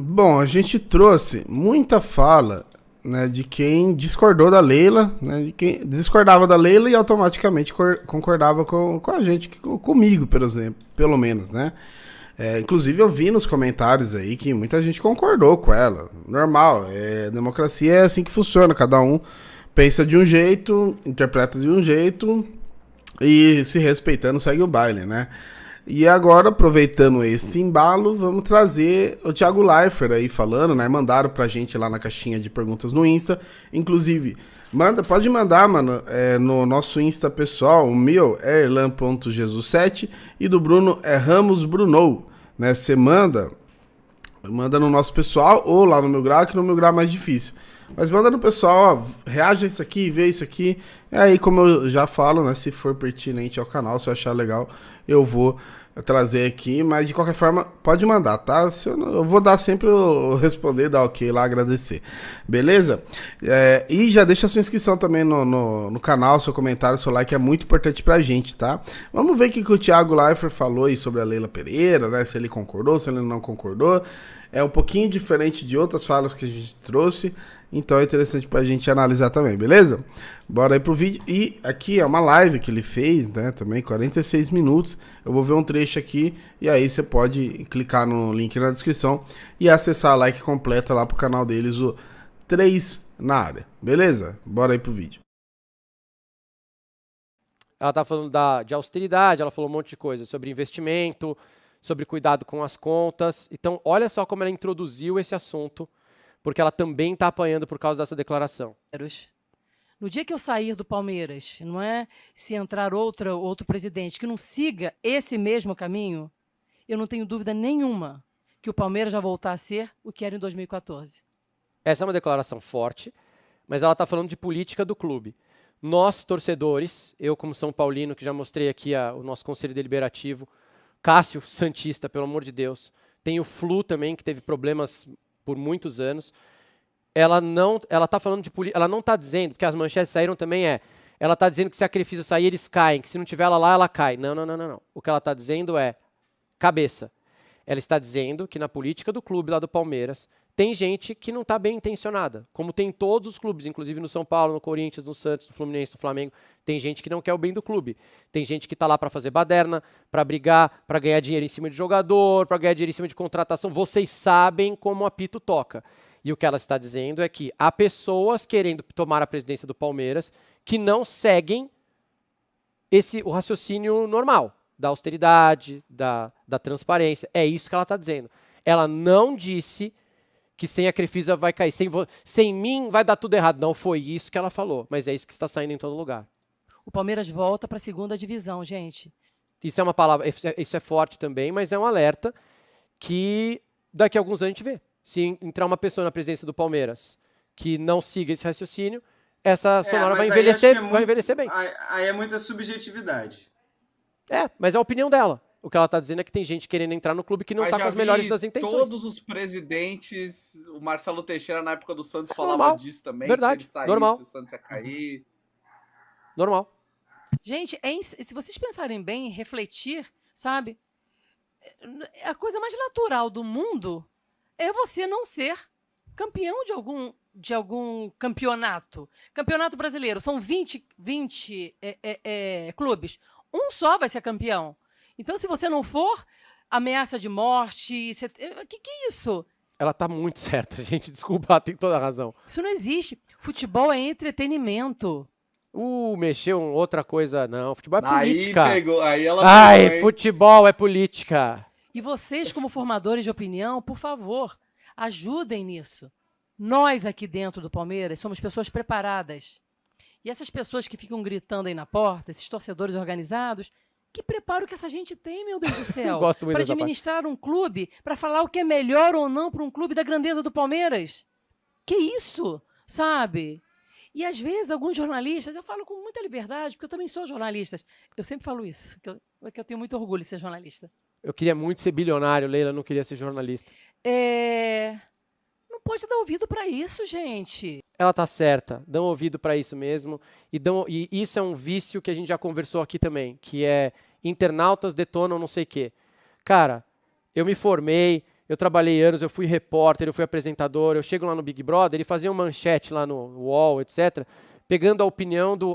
Bom, a gente trouxe muita fala né, de quem discordou da Leila, né, de quem discordava da Leila e automaticamente concordava com, com a gente, comigo, pelo exemplo, pelo menos, né? É, inclusive eu vi nos comentários aí que muita gente concordou com ela. Normal, é, democracia é assim que funciona, cada um pensa de um jeito, interpreta de um jeito e se respeitando segue o baile, né? E agora, aproveitando esse embalo, vamos trazer o Thiago Leifert aí falando, né? Mandaram pra gente lá na caixinha de perguntas no Insta. Inclusive, manda, pode mandar, mano, é, no nosso Insta pessoal, o meu é erlan.jesus7 e do Bruno é ramosbrunou, né? Você manda Manda no nosso pessoal ou lá no meu grau, que no meu grau é mais difícil. Mas manda no pessoal, ó, reage a isso aqui, vê isso aqui. E aí, como eu já falo, né? Se for pertinente ao canal, se eu achar legal, eu vou trazer aqui. Mas de qualquer forma, pode mandar, tá? Se eu, não, eu vou dar sempre o responder, dar ok lá, agradecer. Beleza? É, e já deixa sua inscrição também no, no, no, canal, seu comentário, seu like é muito importante pra gente, tá? Vamos ver o que, que o Thiago Leifert falou aí sobre a Leila Pereira, né? Se ele concordou, se ele não concordou é um pouquinho diferente de outras falas que a gente trouxe, então é interessante para a gente analisar também, beleza? Bora aí pro vídeo. E aqui é uma live que ele fez, né? Também 46 minutos. Eu vou ver um trecho aqui e aí você pode clicar no link na descrição e acessar a like completa lá pro canal deles, o 3 na área, beleza? Bora aí pro vídeo. Ela tá falando da, de austeridade, ela falou um monte de coisa sobre investimento, sobre cuidado com as contas. Então, olha só como ela introduziu esse assunto, porque ela também está apanhando por causa dessa declaração. No dia que eu sair do Palmeiras, não é? Se entrar outra, outro presidente que não siga esse mesmo caminho, eu não tenho dúvida nenhuma que o Palmeiras já voltar a ser o que era em 2014. Essa é uma declaração forte, mas ela está falando de política do clube. Nós, torcedores, eu como São Paulino, que já mostrei aqui a, o nosso Conselho Deliberativo, Cássio Santista, pelo amor de Deus. Tem o Flu também, que teve problemas por muitos anos. Ela não, ela tá falando de política, ela não tá dizendo, porque as manchetes saíram também é, ela tá dizendo que se a Crefisa sair, eles caem, que se não tiver ela lá, ela cai. Não, não, não, não, não. O que ela tá dizendo é cabeça. Ela está dizendo que na política do clube lá do Palmeiras, tem gente que não está bem intencionada, como tem em todos os clubes, inclusive no São Paulo, no Corinthians, no Santos, no Fluminense, no Flamengo. Tem gente que não quer o bem do clube. Tem gente que está lá para fazer baderna, para brigar, para ganhar dinheiro em cima de jogador, para ganhar dinheiro em cima de contratação. Vocês sabem como o apito toca. E o que ela está dizendo é que há pessoas querendo tomar a presidência do Palmeiras que não seguem esse o raciocínio normal da austeridade, da, da transparência. É isso que ela está dizendo. Ela não disse que sem a Crefisa vai cair, sem, sem mim vai dar tudo errado. Não foi isso que ela falou, mas é isso que está saindo em todo lugar. O Palmeiras volta para a segunda divisão, gente. Isso é uma palavra, é, isso é forte também, mas é um alerta que daqui a alguns anos a gente vê. Se entrar uma pessoa na presença do Palmeiras que não siga esse raciocínio, essa é, sonora é, vai envelhecer, é muito, vai envelhecer bem. Aí é muita subjetividade. É, mas é a opinião dela. O que ela está dizendo é que tem gente querendo entrar no clube que não está com as melhores das intenções. Todos os presidentes, o Marcelo Teixeira na época do Santos é falava normal. disso também. Verdade. Se saísse, normal. o Santos ia cair. Normal. Gente, é ins... se vocês pensarem bem, refletir, sabe? A coisa mais natural do mundo é você não ser campeão de algum, de algum campeonato. Campeonato brasileiro, são 20, 20 é, é, é, clubes. Um só vai ser campeão. Então, se você não for, ameaça de morte. Você... O eh, que, que é isso? Ela tá muito certa, gente. Desculpa, ela tem toda a razão. Isso não existe. Futebol é entretenimento. Uh, mexeu outra coisa. Não, futebol é aí política. Pegou, aí ela Ai, pegou, futebol é política. E vocês, como formadores de opinião, por favor, ajudem nisso. Nós aqui dentro do Palmeiras somos pessoas preparadas. E essas pessoas que ficam gritando aí na porta, esses torcedores organizados, que preparo que essa gente tem, meu Deus do céu, para administrar um clube, para falar o que é melhor ou não para um clube da grandeza do Palmeiras? Que isso, sabe? E às vezes alguns jornalistas, eu falo com muita liberdade, porque eu também sou jornalista. Eu sempre falo isso, que eu, é que eu tenho muito orgulho de ser jornalista. Eu queria muito ser bilionário, Leila, não queria ser jornalista. É pode dar ouvido para isso, gente. Ela tá certa, dão ouvido para isso mesmo. E, dão, e isso é um vício que a gente já conversou aqui também, que é internautas detonam não sei o quê. Cara, eu me formei, eu trabalhei anos, eu fui repórter, eu fui apresentador, eu chego lá no Big Brother, ele fazia uma manchete lá no UOL, etc., pegando a opinião do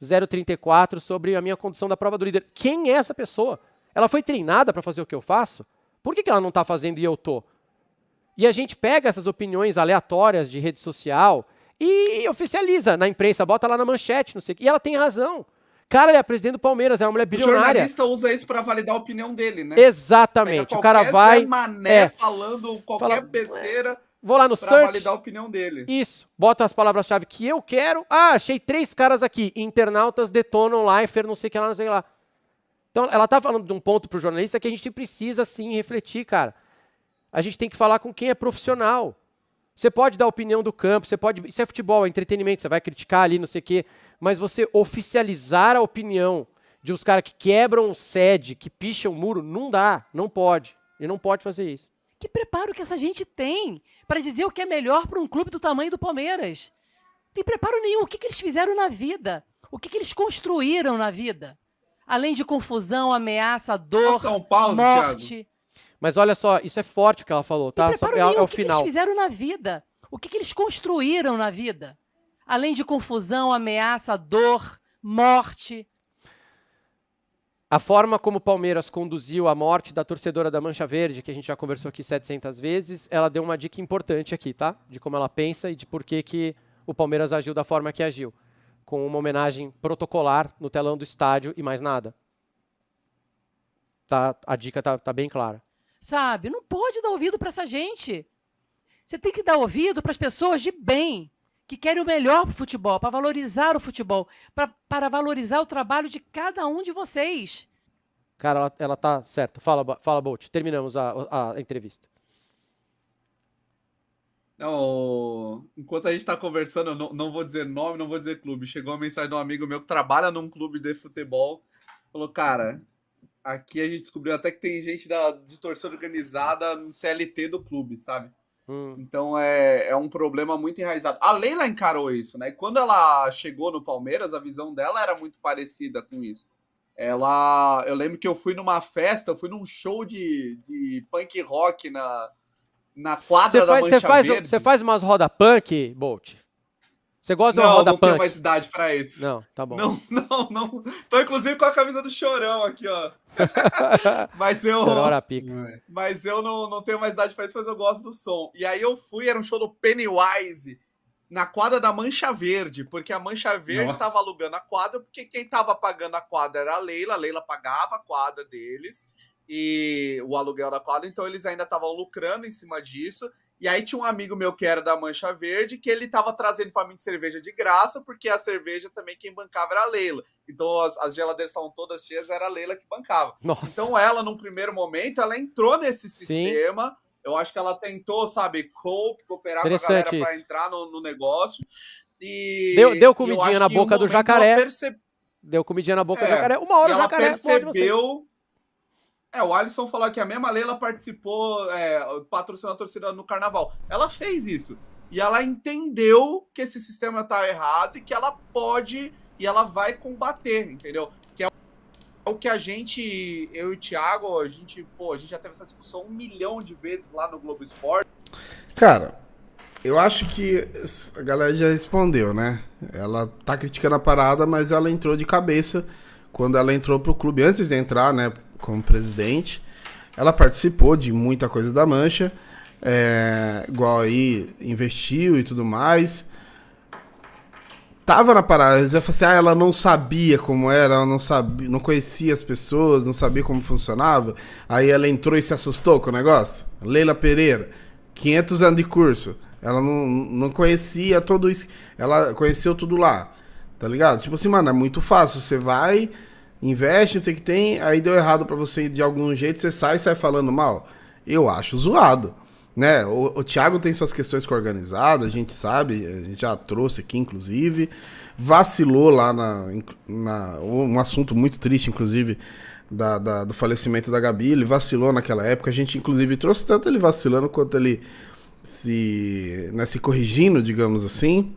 XPTO034 sobre a minha condição da prova do líder. Quem é essa pessoa? Ela foi treinada para fazer o que eu faço? Por que, que ela não está fazendo e eu tô? E a gente pega essas opiniões aleatórias de rede social e oficializa na imprensa, bota lá na manchete, não sei o quê. E ela tem razão. Cara, ele é presidente do Palmeiras, é uma mulher bilionária. O jornalista usa isso para validar a opinião dele, né? Exatamente. O cara vai. Mané é, falando qualquer fala, besteira. Vou lá no pra search. validar a opinião dele. Isso. Bota as palavras-chave que eu quero. Ah, achei três caras aqui. Internautas detonam Leifert, não sei o que lá, não sei o que lá. Então, ela tá falando de um ponto pro jornalista que a gente precisa sim refletir, cara. A gente tem que falar com quem é profissional. Você pode dar a opinião do campo, você pode. Isso é futebol, é entretenimento, você vai criticar ali, não sei o quê. Mas você oficializar a opinião de uns caras que quebram sede, que picham o muro, não dá, não pode. E não pode fazer isso. Que preparo que essa gente tem para dizer o que é melhor para um clube do tamanho do Palmeiras? Não tem preparo nenhum. O que, que eles fizeram na vida? O que, que eles construíram na vida? Além de confusão, ameaça, dor, Nossa, um pause, morte. Thiago. Mas olha só, isso é forte o que ela falou, tá? Só, é, é o que final. O que eles fizeram na vida? O que, que eles construíram na vida? Além de confusão, ameaça, dor, morte. A forma como o Palmeiras conduziu a morte da torcedora da Mancha Verde, que a gente já conversou aqui 700 vezes, ela deu uma dica importante aqui, tá? De como ela pensa e de por que, que o Palmeiras agiu da forma que agiu. Com uma homenagem protocolar no telão do estádio e mais nada. Tá, a dica tá, tá bem clara sabe? Não pode dar ouvido para essa gente. Você tem que dar ouvido para as pessoas de bem, que querem o melhor para o futebol, para valorizar o futebol, para valorizar o trabalho de cada um de vocês. Cara, ela, ela tá certa. Fala, fala Bolt. Terminamos a, a entrevista. Não, enquanto a gente está conversando, não, não vou dizer nome, não vou dizer clube. Chegou uma mensagem de um amigo meu que trabalha num clube de futebol. Falou, cara, Aqui a gente descobriu até que tem gente da, de torcida organizada no CLT do clube, sabe? Hum. Então é, é um problema muito enraizado. A Leila encarou isso, né? E quando ela chegou no Palmeiras, a visão dela era muito parecida com isso. Ela. Eu lembro que eu fui numa festa, eu fui num show de, de punk rock na, na quadra cê da faz, Mancha Você faz, faz umas roda punk, Bolt? Você gosta de uma roda não não Não, mais idade pra isso. Não, tá bom. Não, não, não. Tô inclusive com a camisa do Chorão aqui, ó. mas eu... Chorora pica. É. Mas eu não, não tenho mais idade pra isso, mas eu gosto do som. E aí eu fui, era um show do Pennywise na quadra da Mancha Verde, porque a Mancha Verde estava alugando a quadra, porque quem estava pagando a quadra era a Leila, a Leila pagava a quadra deles e o aluguel da quadra, então eles ainda estavam lucrando em cima disso. E aí tinha um amigo meu que era da Mancha Verde, que ele tava trazendo para mim cerveja de graça, porque a cerveja também quem bancava era a Leila. Então as, as geladeiras estavam todas cheias, era a Leila que bancava. Nossa. Então ela, num primeiro momento, ela entrou nesse sistema. Sim. Eu acho que ela tentou, sabe, cooperar com a galera para entrar no, no, negócio. E deu, deu comidinha na boca do jacaré. Perce... Deu comidinha na boca é, do jacaré. Uma hora o jacaré percebeu é, o Alisson falou que a mesma Leila participou, é, patrocinou a torcida no carnaval. Ela fez isso. E ela entendeu que esse sistema tá errado e que ela pode e ela vai combater, entendeu? Que é o é que a gente, eu e o Thiago, a gente, pô, a gente já teve essa discussão um milhão de vezes lá no Globo Esporte. Cara, eu acho que a galera já respondeu, né? Ela tá criticando a parada, mas ela entrou de cabeça quando ela entrou pro clube, antes de entrar, né, como presidente, ela participou de muita coisa da Mancha, é, igual aí, investiu e tudo mais. Tava na parada, você vai falar assim, ah, ela não sabia como era, ela não sabia, não conhecia as pessoas, não sabia como funcionava. Aí ela entrou e se assustou com o negócio. Leila Pereira, 500 anos de curso. Ela não, não conhecia tudo isso, ela conheceu tudo lá. Tá ligado? Tipo assim, mano, é muito fácil. Você vai, investe, não sei o que tem, aí deu errado para você de algum jeito, você sai e sai falando mal. Eu acho zoado. Né? O, o Thiago tem suas questões com organizada, a gente sabe, a gente já trouxe aqui, inclusive. Vacilou lá na. na um assunto muito triste, inclusive, da, da, do falecimento da Gabi. Ele vacilou naquela época. A gente, inclusive, trouxe tanto ele vacilando quanto ele se, né, se corrigindo, digamos assim.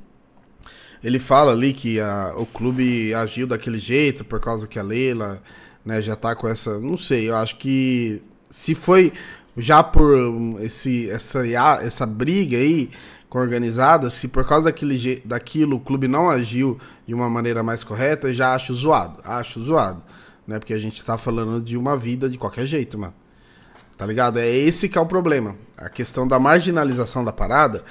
Ele fala ali que a, o clube agiu daquele jeito por causa que a Leila né, já tá com essa. Não sei, eu acho que se foi já por esse, essa, essa briga aí com organizada, se por causa daquele, daquilo o clube não agiu de uma maneira mais correta, eu já acho zoado. Acho zoado. Né? Porque a gente tá falando de uma vida de qualquer jeito, mano. Tá ligado? É esse que é o problema. A questão da marginalização da parada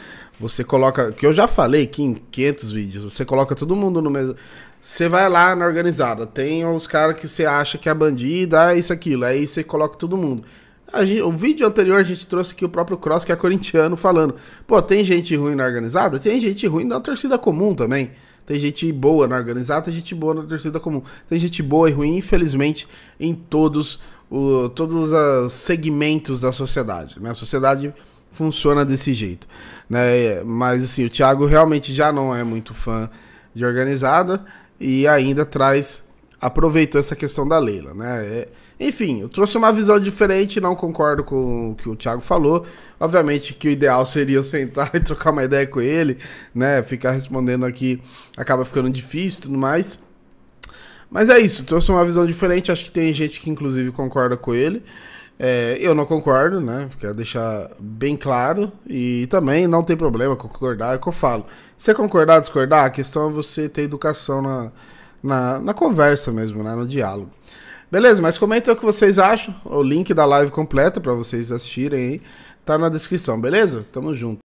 você coloca, que eu já falei aqui em 500 vídeos, você coloca todo mundo no mesmo. Você vai lá na organizada, tem os caras que você acha que é bandido, ah, isso, aquilo, aí você coloca todo mundo. Gente, o vídeo anterior a gente trouxe aqui o próprio Cross, que é corintiano, falando: pô, tem gente ruim na organizada? Tem gente ruim na torcida comum também. Tem gente boa na organizada, tem gente boa na torcida comum. Tem gente boa e ruim, infelizmente, em todos, os todos os segmentos da sociedade. Né? A sociedade funciona desse jeito, né? É, mas assim, o Thiago realmente já não é muito fã de organizada e ainda traz aproveitou essa questão da Leila, né? É, enfim, eu trouxe uma visão diferente, não concordo com o que o Thiago falou. Obviamente que o ideal seria eu sentar e trocar uma ideia com ele, né? Ficar respondendo aqui acaba ficando difícil e tudo mais. Mas é isso, trouxe uma visão diferente, acho que tem gente que inclusive concorda com ele. É, eu não concordo, né? Quero deixar bem claro. E também não tem problema concordar, é o que eu falo. Se concordar, discordar, a questão é você ter educação na, na, na conversa mesmo, né? No diálogo. Beleza, mas comenta o que vocês acham. O link da live completa para vocês assistirem aí tá na descrição, beleza? Tamo junto.